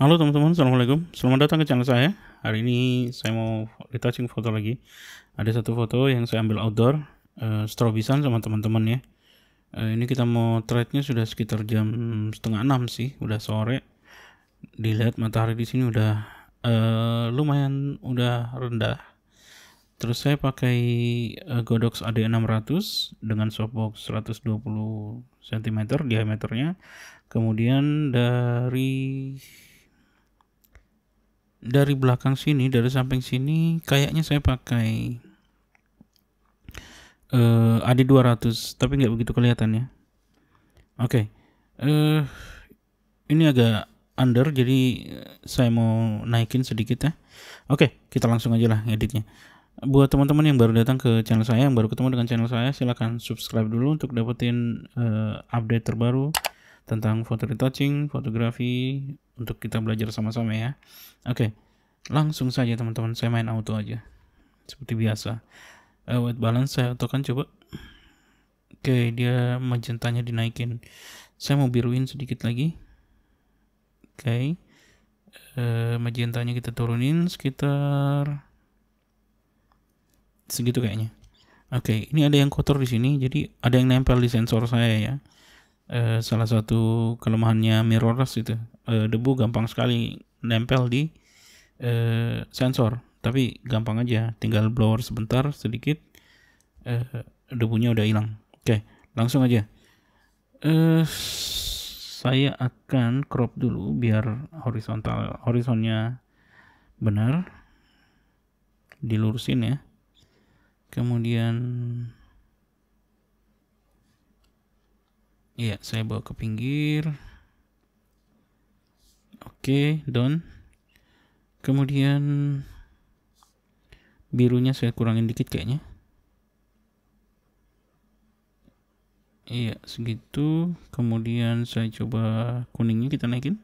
Halo teman-teman, Assalamualaikum Selamat datang ke channel saya Hari ini saya mau retouching foto lagi Ada satu foto yang saya ambil outdoor uh, eh, Strobisan sama teman-teman ya uh, Ini kita mau threadnya sudah sekitar jam setengah enam sih Udah sore Dilihat matahari di sini udah uh, lumayan udah rendah Terus saya pakai uh, Godox AD600 dengan softbox 120 cm diameternya. Kemudian dari dari belakang sini dari samping sini kayaknya saya pakai uh, AD 200 tapi nggak begitu kelihatan ya oke okay. uh, eh, ini agak under jadi eh, saya mau naikin sedikit ya oke okay, kita langsung aja lah editnya buat teman-teman yang baru datang ke channel saya yang baru ketemu dengan channel saya silahkan subscribe dulu untuk dapetin uh, update terbaru tentang foto retouching, fotografi untuk kita belajar sama-sama ya. Oke, langsung saja teman-teman, saya main auto aja. Seperti biasa. Uh, eh, white balance saya autokan coba. Oke, dia magentanya dinaikin. Saya mau biruin sedikit lagi. Oke. Uh, magentanya kita turunin sekitar segitu kayaknya. Oke, ini ada yang kotor di sini, jadi ada yang nempel di sensor saya ya. Eh, salah satu kelemahannya mirrorless itu uh, debu gampang sekali nempel di uh, sensor tapi gampang aja tinggal blower sebentar sedikit uh, debunya udah hilang oke langsung aja uh, saya akan crop dulu biar horizontal horizonnya benar dilurusin ya kemudian Iya, saya bawa ke pinggir. Oke, okay, done. Kemudian birunya saya kurangin dikit kayaknya. Iya, segitu. Kemudian saya coba kuningnya kita naikin.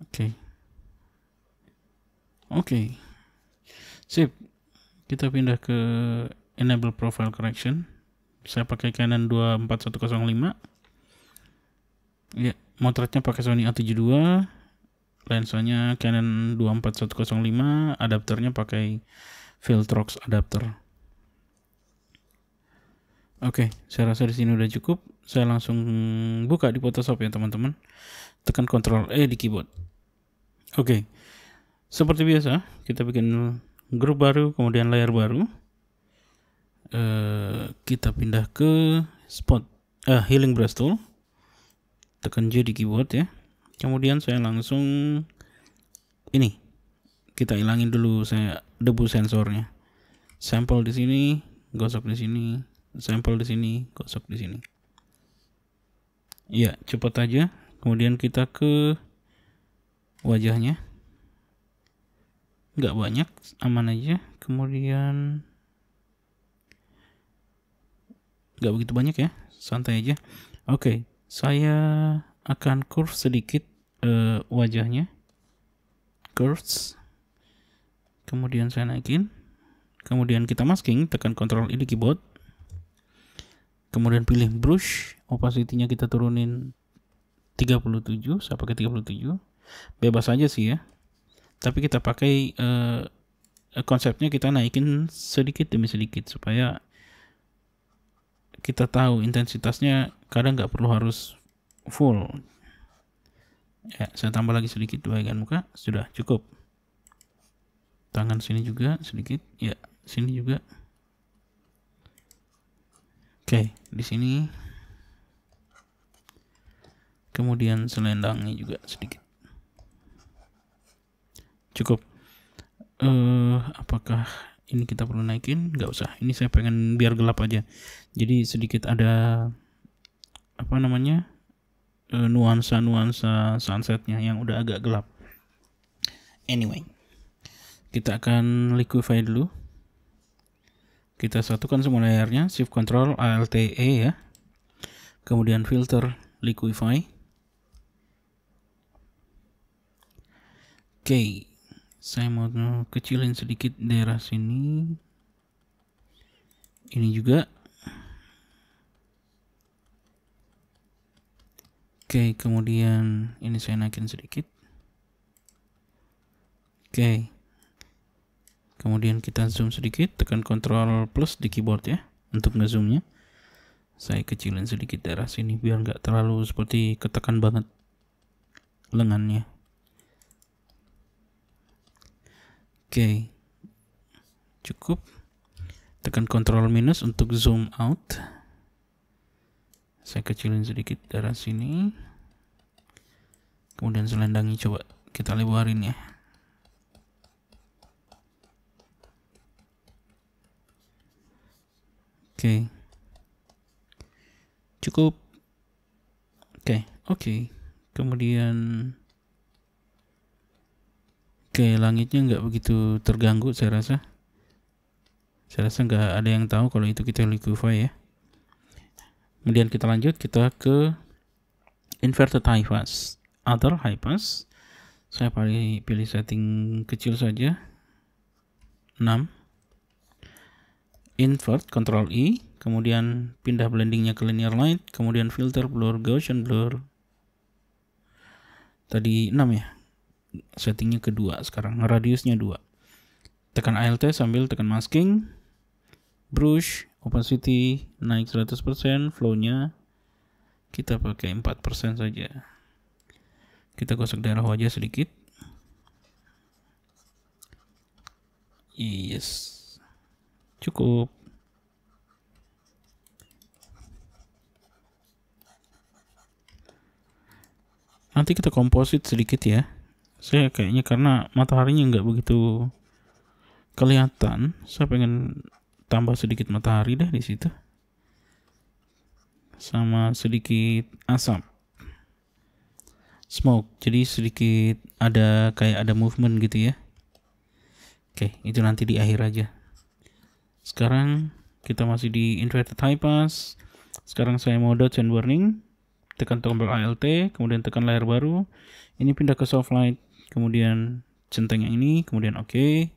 Oke. Okay. Oke. Okay sip kita pindah ke enable profile correction saya pakai Canon 24105 ya motretnya pakai Sony A72 lensanya Canon 24105 adapternya pakai Filtrox adapter Oke, okay, saya rasa di sini udah cukup. Saya langsung buka di Photoshop ya, teman-teman. Tekan Ctrl E di keyboard. Oke. Okay. Seperti biasa, kita bikin grup baru kemudian layar baru uh, kita pindah ke spot uh, healing brush tool tekan J di keyboard ya kemudian saya langsung ini kita hilangin dulu saya debu sensornya sampel di sini gosok di sini sampel di sini gosok di sini ya cepat aja kemudian kita ke wajahnya nggak banyak aman aja kemudian nggak begitu banyak ya santai aja oke okay, saya akan curve sedikit uh, wajahnya curves kemudian saya naikin kemudian kita masking tekan ctrl ini keyboard kemudian pilih brush opacity-nya kita turunin 37 saya pakai 37 bebas aja sih ya tapi kita pakai uh, konsepnya kita naikin sedikit demi sedikit supaya kita tahu intensitasnya kadang nggak perlu harus full ya saya tambah lagi sedikit di bagian muka sudah cukup tangan sini juga sedikit ya sini juga oke di sini kemudian selendangnya juga sedikit cukup uh, apakah ini kita perlu naikin nggak usah ini saya pengen biar gelap aja jadi sedikit ada apa namanya uh, eh, nuansa nuansa sunsetnya yang udah agak gelap anyway kita akan liquify dulu kita satukan semua layarnya shift control alt e ya kemudian filter liquify oke okay saya mau kecilin sedikit daerah sini ini juga oke kemudian ini saya naikin sedikit oke kemudian kita zoom sedikit tekan Ctrl plus di keyboard ya untuk ngezoomnya saya kecilin sedikit daerah sini biar nggak terlalu seperti ketekan banget lengannya okay. cukup tekan Control minus untuk zoom out saya kecilin sedikit darah sini kemudian selendangi coba kita lebarin ya oke okay. cukup oke okay, oke okay. kemudian Oke, langitnya nggak begitu terganggu saya rasa. Saya rasa nggak ada yang tahu kalau itu kita liquify ya. Kemudian kita lanjut kita ke inverted high pass, other high pass. Saya pilih, pilih setting kecil saja. 6. Invert control I, e, kemudian pindah blendingnya ke linear light, kemudian filter blur Gaussian blur. Tadi 6 ya settingnya kedua sekarang radiusnya dua tekan alt sambil tekan masking brush opacity naik 100% flownya kita pakai 4% saja kita gosok daerah wajah sedikit yes cukup nanti kita komposit sedikit ya saya kayaknya karena mataharinya nggak begitu kelihatan saya pengen tambah sedikit matahari deh di situ sama sedikit asap smoke jadi sedikit ada kayak ada movement gitu ya oke itu nanti di akhir aja sekarang kita masih di inverted high pass sekarang saya mau dodge and burning tekan tombol alt kemudian tekan layar baru ini pindah ke soft light kemudian centeng yang ini, kemudian oke. Okay.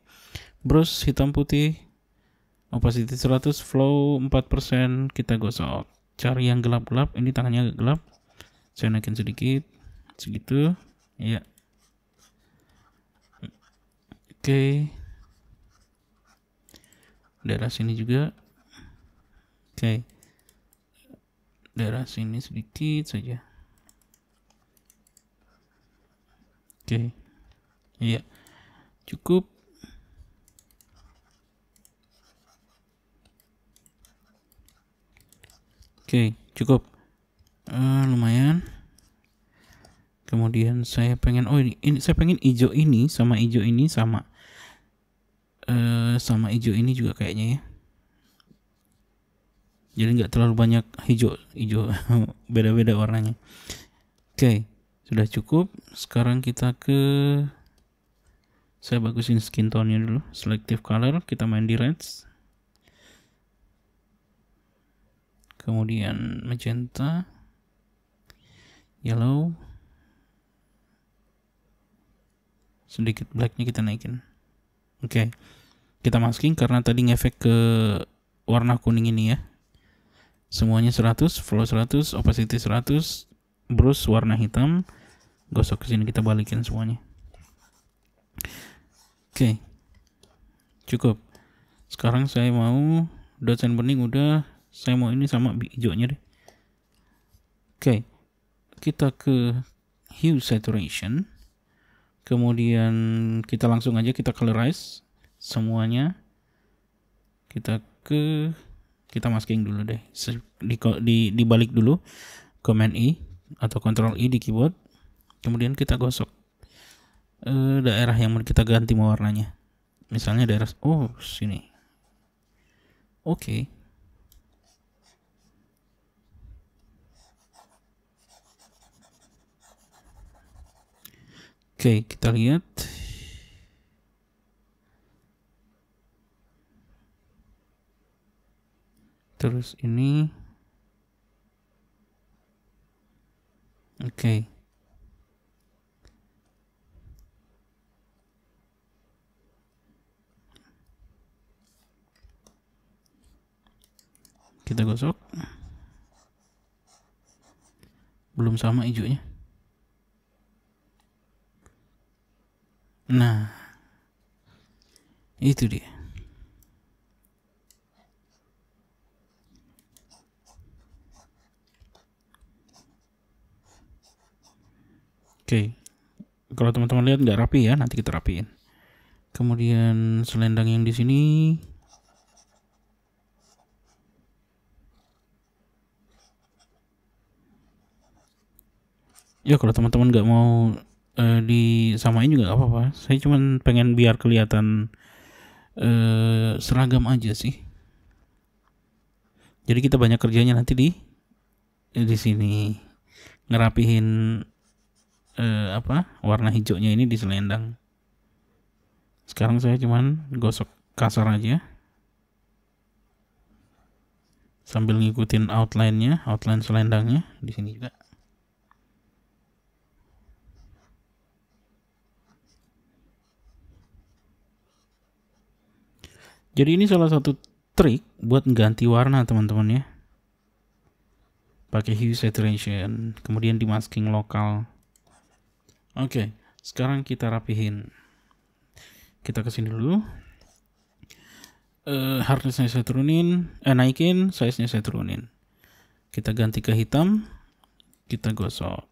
Brush hitam putih, opacity 100, flow 4%, kita gosok. Cari yang gelap-gelap, ini tangannya agak gelap. Saya naikin sedikit, segitu. ya Oke. Okay. Daerah sini juga. Oke. Okay. Daerah sini sedikit saja. Oke. Okay. Iya. Cukup. Oke, cukup. Uh, lumayan. Kemudian saya pengen oh ini, ini saya pengen hijau ini sama hijau ini sama uh, sama hijau ini juga kayaknya ya jadi nggak terlalu banyak hijau hijau beda-beda warnanya oke okay, sudah cukup sekarang kita ke saya bagusin skin tone-nya dulu selective color kita main di reds, kemudian magenta yellow sedikit blacknya kita naikin oke okay. kita masking karena tadi ngefek ke warna kuning ini ya semuanya 100, flow 100, opacity 100, brush warna hitam, gosok ke sini kita balikin semuanya. Oke. Cukup. Sekarang saya mau dosen bening udah saya mau ini sama hijaunya deh. Oke. Kita ke hue saturation. Kemudian kita langsung aja kita colorize semuanya. Kita ke kita masking dulu deh. Di, di dibalik dulu command E atau control E di keyboard. Kemudian kita gosok. Eh, daerah yang mau kita ganti mau warnanya misalnya daerah oh sini oke okay. Oke, okay, kita lihat. Terus ini. Oke. Okay. kita gosok belum sama hijaunya nah itu dia Oke, kalau teman-teman lihat nggak rapi ya, nanti kita rapiin. Kemudian selendang yang di sini ya kalau teman-teman nggak mau uh, disamain juga apa-apa saya cuma pengen biar kelihatan uh, seragam aja sih jadi kita banyak kerjanya nanti di eh, di sini ngerapihin uh, apa warna hijaunya ini di selendang sekarang saya cuman gosok kasar aja sambil ngikutin outline-nya, outline selendangnya di sini juga. Jadi ini salah satu trik buat ganti warna teman-teman ya. Pakai hue saturation, kemudian di masking lokal. Oke, okay, sekarang kita rapihin. Kita kesini dulu. Uh, hardnessnya saya turunin, eh naikin, size-nya saya turunin. Kita ganti ke hitam, kita gosok.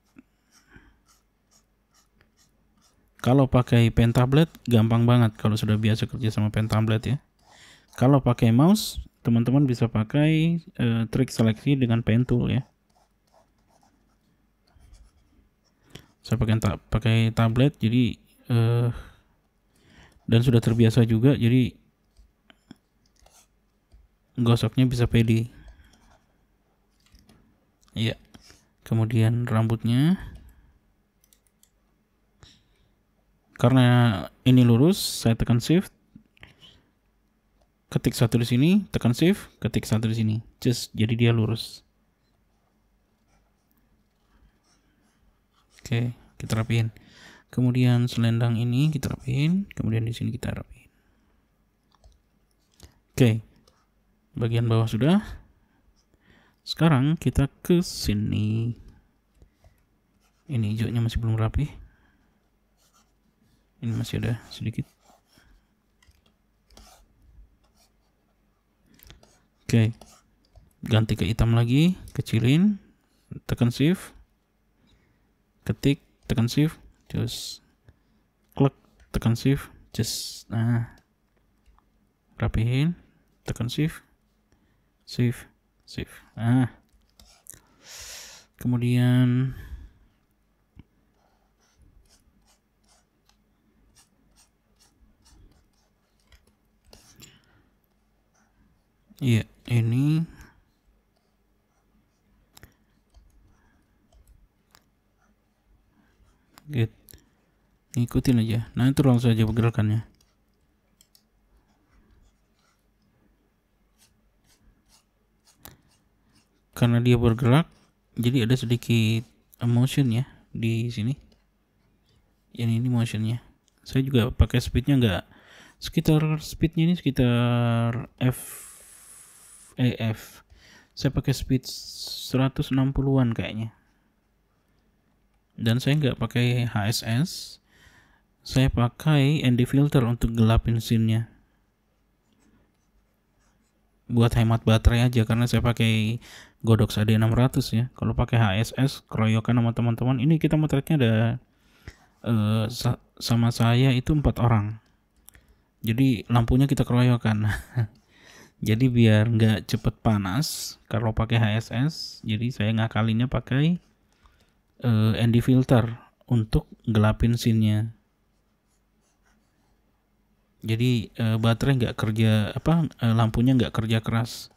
Kalau pakai pen tablet gampang banget kalau sudah biasa kerja sama pen tablet ya. Kalau pakai mouse, teman-teman bisa pakai uh, trik seleksi dengan pen tool ya. Saya pakai ta pakai tablet jadi uh, dan sudah terbiasa juga jadi gosoknya bisa pede. Iya. Kemudian rambutnya karena ini lurus, saya tekan shift ketik satu di sini, tekan shift, ketik satu di sini. Just jadi dia lurus. Oke, kita rapiin. Kemudian selendang ini kita rapiin, kemudian di sini kita rapiin. Oke. Bagian bawah sudah. Sekarang kita ke sini. Ini hijaunya masih belum rapi. Ini masih ada sedikit. Oke. Ganti ke hitam lagi, kecilin, tekan shift. Ketik, tekan shift, terus klik, tekan shift, just nah. Rapihin, tekan shift. Shift, shift. Nah. Kemudian Iya. Yeah ini get ngikutin aja nah itu langsung aja pergerakannya karena dia bergerak jadi ada sedikit motion ya di sini yang ini motionnya saya juga pakai speednya enggak sekitar speednya ini sekitar F AF. saya pakai speed 160-an kayaknya dan saya nggak pakai HSS saya pakai ND filter untuk gelapin scene-nya buat hemat baterai aja karena saya pakai Godox AD600 ya kalau pakai HSS keroyokan sama teman-teman ini kita motretnya ada uh, sama saya itu empat orang jadi lampunya kita keroyokan jadi biar nggak cepet panas kalau pakai HSS jadi saya ngakalinya pakai uh, eh, ND filter untuk gelapin sinnya jadi uh, baterai nggak kerja apa uh, lampunya nggak kerja keras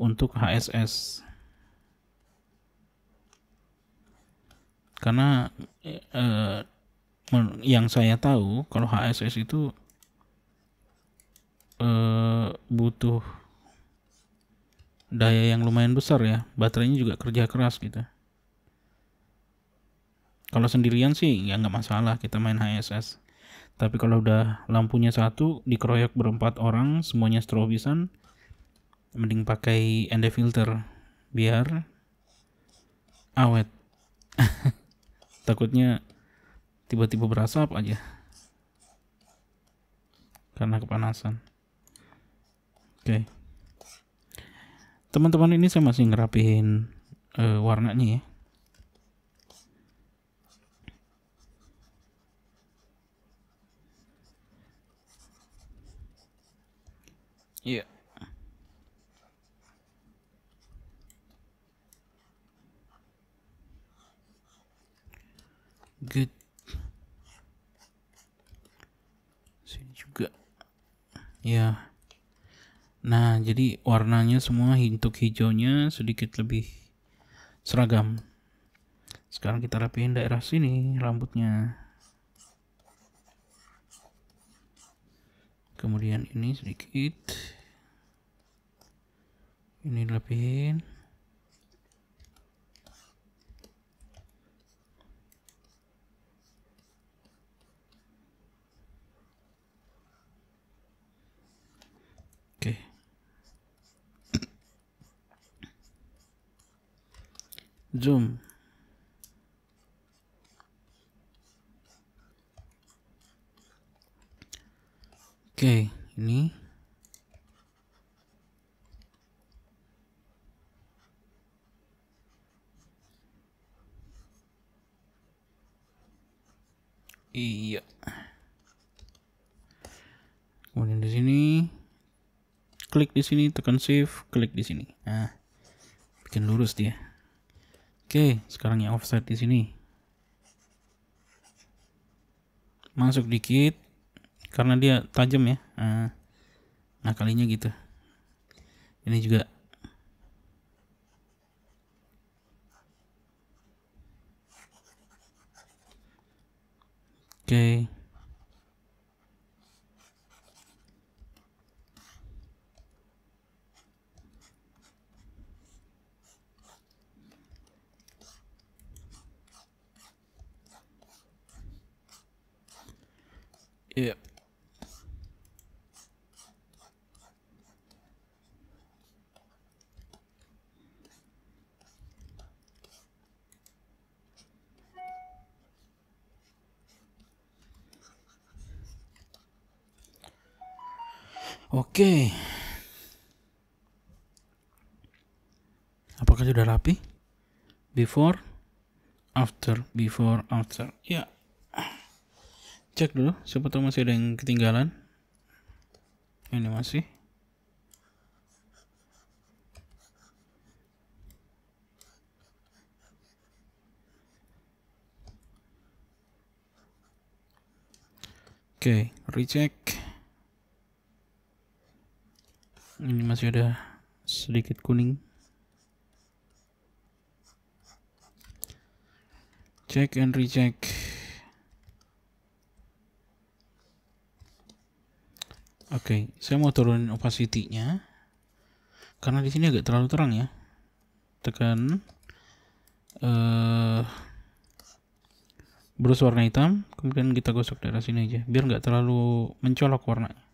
untuk HSS karena uh, yang saya tahu kalau HSS itu Eh, butuh daya yang lumayan besar ya baterainya juga kerja keras gitu kalau sendirian sih ya nggak masalah kita main HSS tapi kalau udah lampunya satu dikeroyok berempat orang semuanya strobisan mending pakai ND filter biar awet takutnya tiba-tiba berasap aja karena kepanasan okay. teman-teman ini saya masih ngerapihin uh, warnanya ya Iya. Good. Sini juga. Ya. Yeah. Nah, jadi warnanya semua hintuk hijaunya sedikit lebih seragam. Sekarang kita rapiin daerah sini rambutnya. Kemudian ini sedikit. Ini lebihin. zoom oke okay, ini iya kemudian di sini klik di sini tekan shift klik di sini nah bikin lurus dia Oke, sekarang yang offset di sini. Masuk dikit karena dia tajam ya. Ah, nah, kalinya gitu. Ini juga Oke. Okay. Iya. Oke. Apakah sudah rapi? Before, after, before, after. Ya, cek dulu siapa tahu masih ada yang ketinggalan ini masih Oke, okay, recheck. Ini masih ada sedikit kuning. Check and recheck. Oke, okay, saya mau turunin opacity-nya. Karena di sini agak terlalu terang ya. Tekan uh, brush warna hitam, kemudian kita gosok daerah sini aja, biar nggak terlalu mencolok warnanya.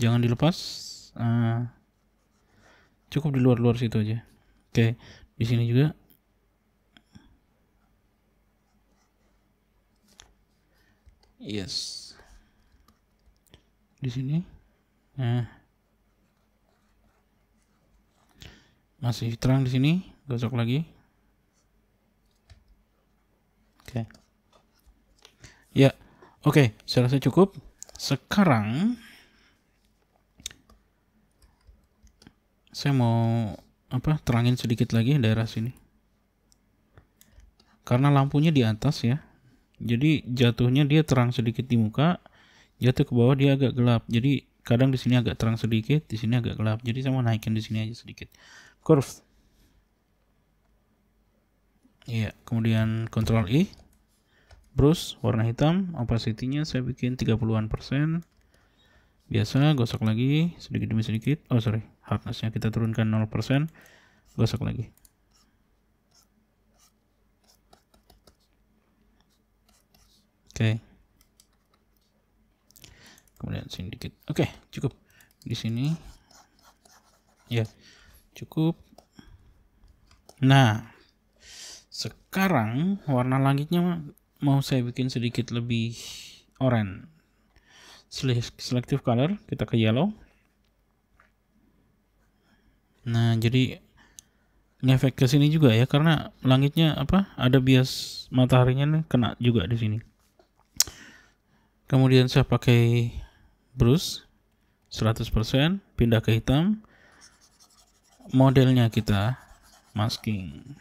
Jangan dilepas. Uh, cukup di luar-luar situ aja. Oke, okay, di sini juga Yes di sini nah masih terang di sini gosok lagi oke okay. ya oke okay, saya rasa cukup sekarang saya mau apa terangin sedikit lagi daerah sini karena lampunya di atas ya jadi jatuhnya dia terang sedikit di muka jatuh ke bawah dia agak gelap jadi kadang di sini agak terang sedikit di sini agak gelap jadi saya mau naikin di sini aja sedikit curve iya kemudian control i brush warna hitam opacity-nya saya bikin 30-an persen biasa gosok lagi sedikit demi sedikit oh sorry hardness-nya kita turunkan 0% persen gosok lagi oke okay kemudian sini dikit oke okay, cukup di sini ya cukup nah sekarang warna langitnya mau saya bikin sedikit lebih orange selective color kita ke yellow nah jadi ngefek ke sini juga ya karena langitnya apa ada bias mataharinya nih kena juga di sini kemudian saya pakai Bruce 100% pindah ke hitam modelnya kita masking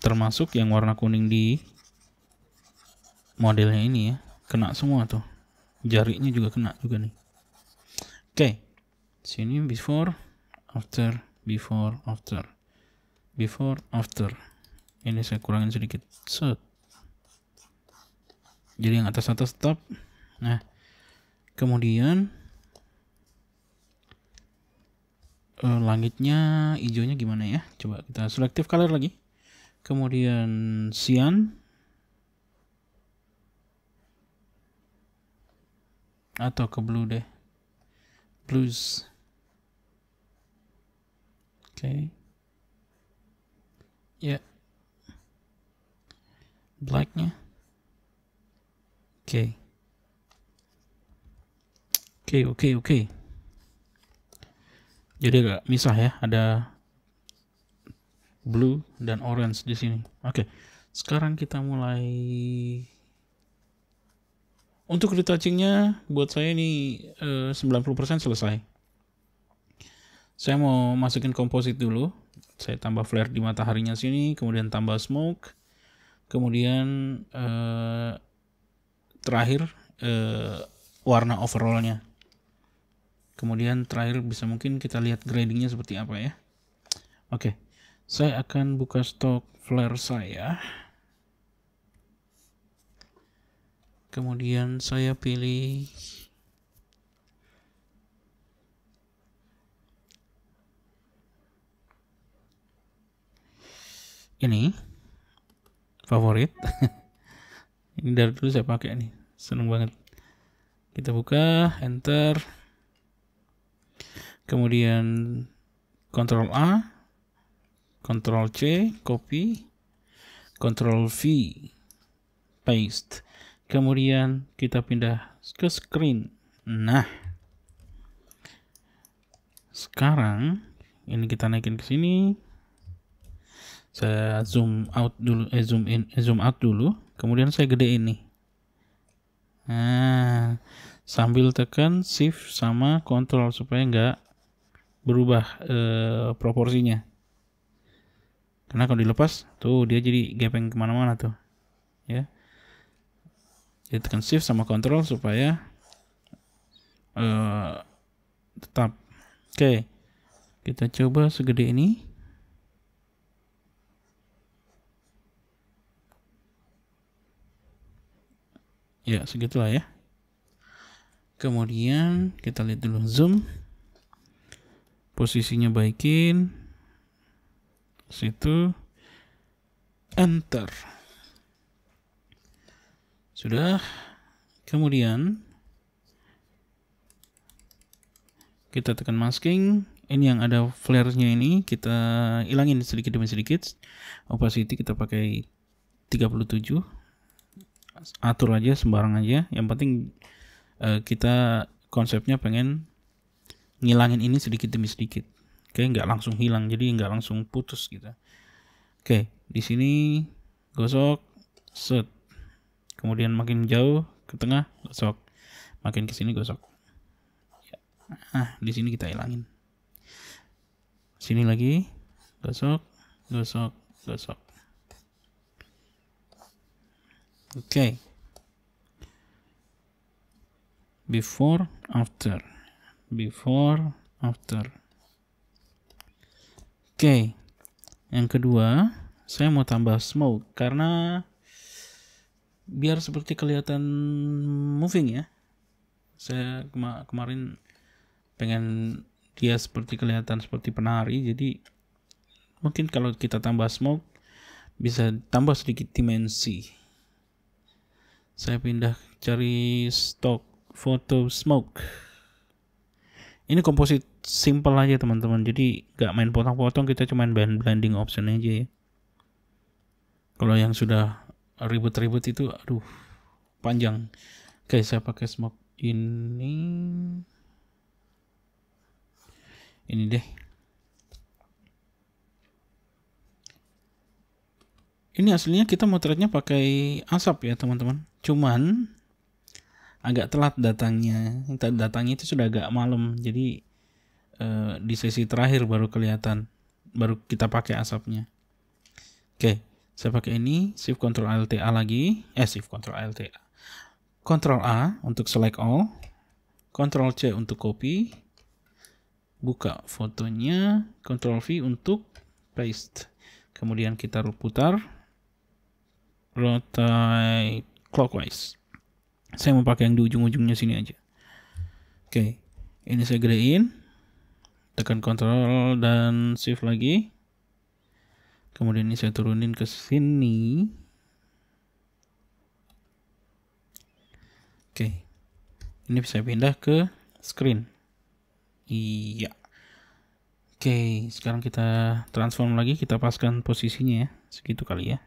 termasuk yang warna kuning di modelnya ini ya kena semua tuh jarinya juga kena juga nih oke okay. sini before after before after before after ini saya kurangin sedikit set jadi yang atas atas stop nah kemudian uh, langitnya hijaunya gimana ya coba kita selektif color lagi kemudian cyan atau ke blue deh blues oke okay. ya yeah. blacknya Oke. Oke, oke, oke. Jadi agak misah ya, ada blue dan orange di sini. Oke. Sekarang kita mulai untuk retouchingnya buat saya ini eh, uh, 90% selesai. Saya mau masukin komposit dulu. Saya tambah flare di mataharinya sini, kemudian tambah smoke, kemudian eh, terakhir uh, warna overallnya kemudian terakhir bisa mungkin kita lihat gradingnya seperti apa ya oke okay. saya akan buka stok flare saya kemudian saya pilih ini favorit ini dari dulu saya pakai nih seneng banget kita buka enter kemudian Ctrl A Ctrl C copy Ctrl V paste kemudian kita pindah ke screen nah sekarang ini kita naikin ke sini saya zoom out dulu eh zoom in eh, zoom out dulu kemudian saya gede ini nah sambil tekan shift sama control supaya nggak berubah eh, proporsinya karena kalau dilepas tuh dia jadi gepeng kemana-mana tuh ya jadi tekan shift sama control supaya eh, tetap oke okay. kita coba segede ini ya segitulah ya kemudian kita lihat dulu zoom posisinya baikin situ enter sudah kemudian kita tekan masking ini yang ada flare-nya ini kita hilangin sedikit demi sedikit opacity kita pakai 37 atur aja sembarang aja yang penting uh, kita konsepnya pengen ngilangin ini sedikit demi sedikit oke okay, nggak langsung hilang jadi nggak langsung putus gitu oke okay, di sini gosok set kemudian makin jauh ke tengah gosok makin ke sini gosok nah ah di sini kita hilangin sini lagi gosok gosok gosok okay before after before after oke okay. yang kedua saya mau tambah smoke karena biar seperti kelihatan moving ya saya kema kemarin pengen dia seperti kelihatan seperti penari jadi mungkin kalau kita tambah smoke bisa tambah sedikit dimensi saya pindah cari stok foto smoke ini komposit simple aja teman-teman jadi gak main potong-potong kita cuman bahan blending option aja ya kalau yang sudah ribut-ribut itu aduh panjang oke saya pakai smoke ini ini deh ini aslinya kita motretnya pakai asap ya teman-teman Cuman agak telat datangnya. Datangnya itu sudah agak malam. Jadi uh, di sesi terakhir baru kelihatan. Baru kita pakai asapnya. Oke, okay. saya pakai ini shift control alt a lagi. Eh shift control a Control A untuk select all. Control C untuk copy. Buka fotonya. Control V untuk paste. Kemudian kita putar. Rotate clockwise. Saya mau pakai yang di ujung-ujungnya sini aja. Oke, okay. ini saya gedein. Tekan Ctrl dan Shift lagi. Kemudian ini saya turunin ke sini. Oke. Okay. Ini bisa pindah ke screen. Iya. Oke, okay, sekarang kita transform lagi, kita paskan posisinya ya. Segitu kali ya.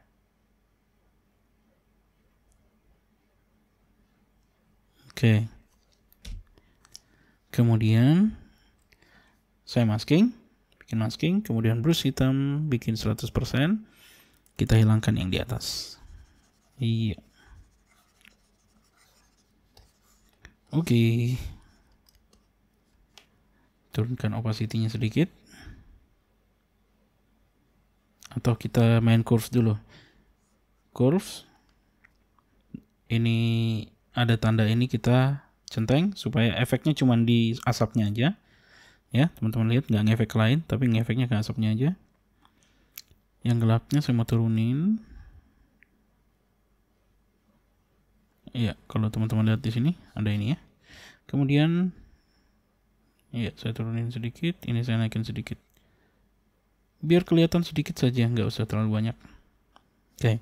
Oke. Kemudian saya masking, bikin masking, kemudian brush hitam bikin 100%. Kita hilangkan yang di atas. Iya. Oke. Turunkan opacity-nya sedikit. Atau kita main curves dulu. Curves. Ini ada tanda ini kita centeng supaya efeknya cuma di asapnya aja ya teman-teman lihat nggak ngefek lain tapi ngefeknya ke asapnya aja yang gelapnya saya mau turunin ya kalau teman-teman lihat di sini ada ini ya kemudian ya saya turunin sedikit ini saya naikin sedikit biar kelihatan sedikit saja nggak usah terlalu banyak oke okay.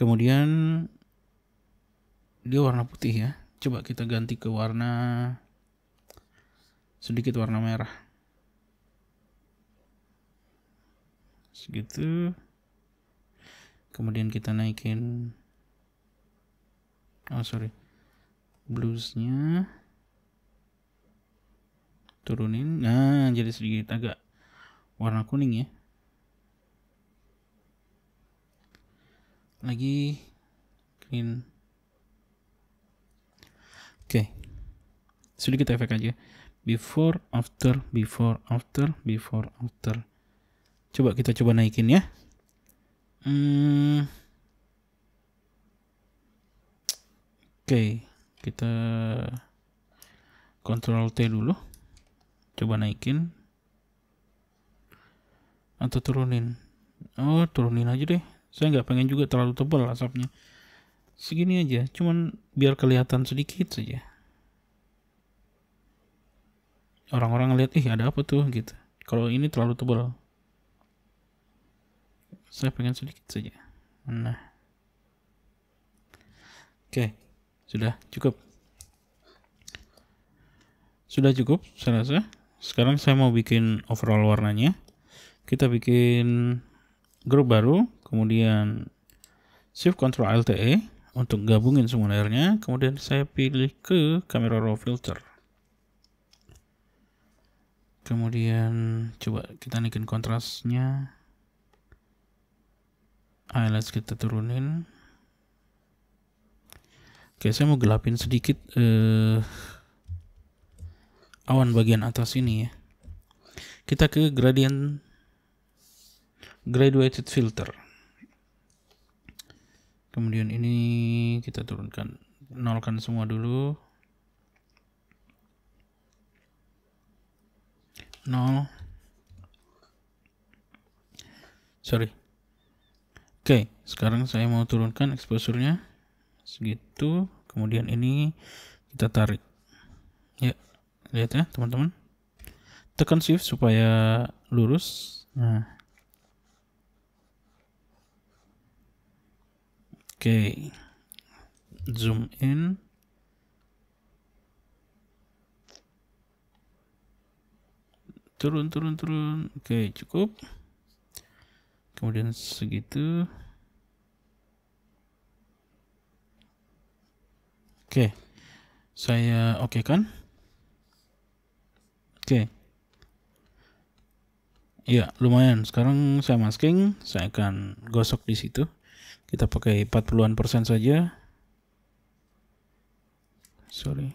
kemudian dia warna putih ya coba kita ganti ke warna sedikit warna merah segitu kemudian kita naikin oh sorry bluesnya turunin nah jadi sedikit agak warna kuning ya lagi clean okay sedikit efek aja before after before after before after coba kita coba naikin ya hmm. oke okay. kita kontrol T dulu coba naikin atau turunin oh turunin aja deh saya nggak pengen juga terlalu tebal asapnya segini aja cuman biar kelihatan sedikit saja orang-orang lihat ih ada apa tuh gitu kalau ini terlalu tebal saya pengen sedikit saja nah oke sudah cukup sudah cukup saya rasa sekarang saya mau bikin overall warnanya kita bikin grup baru kemudian shift control alt LTE untuk gabungin semua layarnya kemudian saya pilih ke kamera raw filter kemudian coba kita naikin kontrasnya highlights kita turunin oke saya mau gelapin sedikit eh, awan bagian atas ini ya kita ke gradient graduated filter kemudian ini kita turunkan nolkan semua dulu Nol. sorry oke sekarang saya mau turunkan exposure-nya segitu kemudian ini kita tarik ya lihat ya teman-teman tekan shift supaya lurus nah Oke. Zoom in. Turun, turun, turun. Oke, cukup. Kemudian segitu. Oke. Saya oke kan? Oke. Ya, lumayan. Sekarang saya masking, saya akan gosok di situ kita pakai 40-an persen saja sorry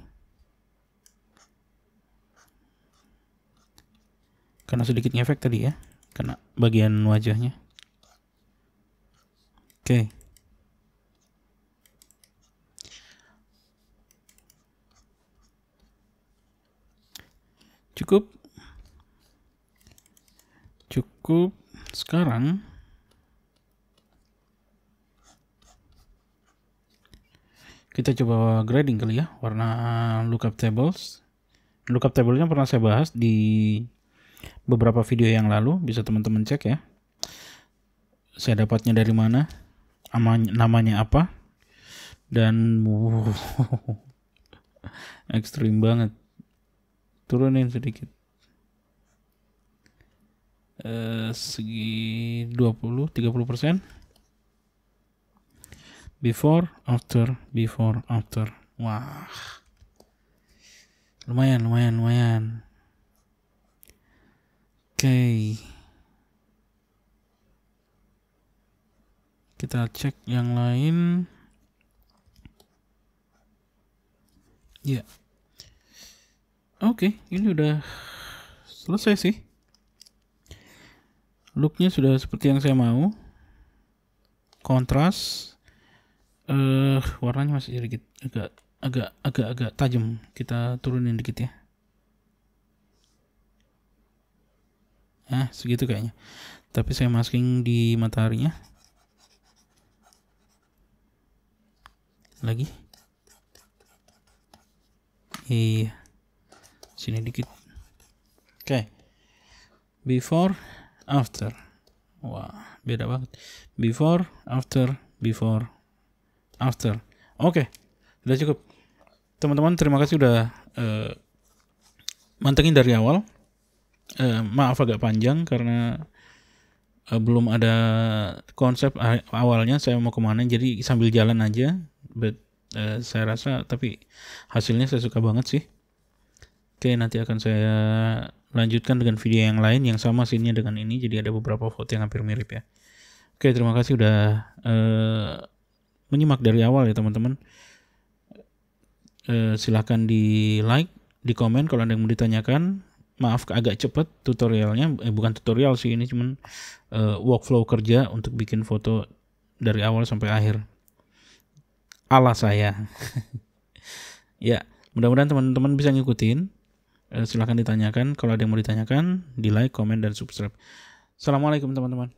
karena sedikit efek tadi ya karena bagian wajahnya oke okay. cukup cukup sekarang kita coba grading kali ya warna lookup tables lookup tablenya pernah saya bahas di beberapa video yang lalu bisa teman-teman cek ya saya dapatnya dari mana namanya apa dan ekstrim banget turunin sedikit eh, segi 20 30 persen before after before after wah lumayan lumayan lumayan oke okay. kita cek yang lain ya yeah. oke okay, ini udah selesai sih looknya sudah seperti yang saya mau kontras uh, warnanya masih sedikit agak agak agak agak tajam kita turunin dikit ya ah segitu kayaknya tapi saya masking di mataharinya lagi iya sini dikit oke okay. before after wah beda banget before after before After. Oke, okay. sudah cukup. Teman-teman, terima kasih sudah uh, mantengin dari awal. Uh, maaf agak panjang karena uh, belum ada konsep awalnya saya mau kemana, jadi sambil jalan aja. But uh, saya rasa, tapi hasilnya saya suka banget sih. Oke, okay, nanti akan saya lanjutkan dengan video yang lain yang sama sininya dengan ini, jadi ada beberapa foto yang hampir mirip ya. Oke, terima kasih udah. Uh, menyimak dari awal ya teman-teman eh, silahkan di like di komen kalau ada yang mau ditanyakan maaf agak cepet tutorialnya eh, bukan tutorial sih ini cuman eh, workflow kerja untuk bikin foto dari awal sampai akhir ala saya ya mudah-mudahan teman-teman bisa ngikutin eh, silahkan ditanyakan kalau ada yang mau ditanyakan di like komen dan subscribe assalamualaikum teman-teman